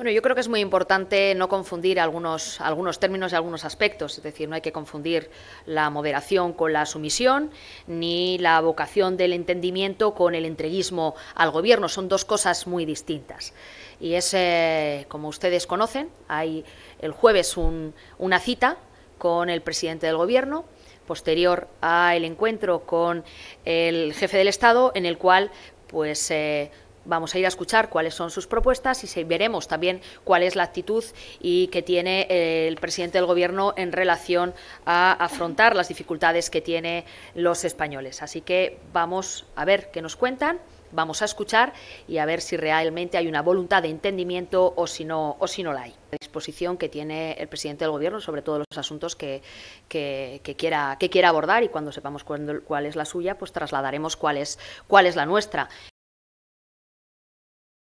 Bueno, yo creo que es muy importante no confundir algunos, algunos términos y algunos aspectos, es decir, no hay que confundir la moderación con la sumisión, ni la vocación del entendimiento con el entreguismo al gobierno, son dos cosas muy distintas. Y es, eh, como ustedes conocen, hay el jueves una cita con el presidente del gobierno, posterior al encuentro con el jefe del Estado, en el cual pues eh, vamos a ir a escuchar cuáles son sus propuestas y veremos también cuál es la actitud y que tiene eh, el presidente del Gobierno en relación a afrontar las dificultades que tienen los españoles. Así que vamos a ver qué nos cuentan, vamos a escuchar y a ver si realmente hay una voluntad de entendimiento o si no, o si no la hay. La disposición que tiene el presidente del Gobierno sobre todos los asuntos que, quiera, que quiera abordar y cuando sepamos cuál es la suya, pues trasladaremos cuál es, cuál es la nuestra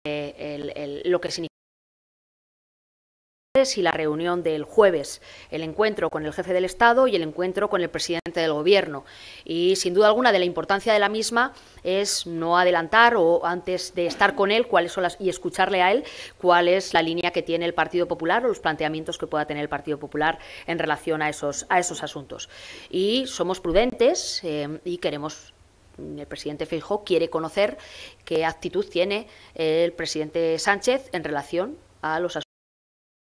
lo que significa y la reunión del jueves, el encuentro con el jefe del Estado y el encuentro con el presidente del Gobierno. Y sin duda alguna de la importancia de la misma es no adelantar o antes de estar con él cuáles son las, y escucharle a él cuál es la línea que tiene el Partido Popular o los planteamientos que pueda tener el Partido Popular en relación a esos, a esos asuntos. Y somos prudentes eh, y queremos el presidente Feijóo quiere conocer qué actitud tiene el presidente Sánchez en relación a los asuntos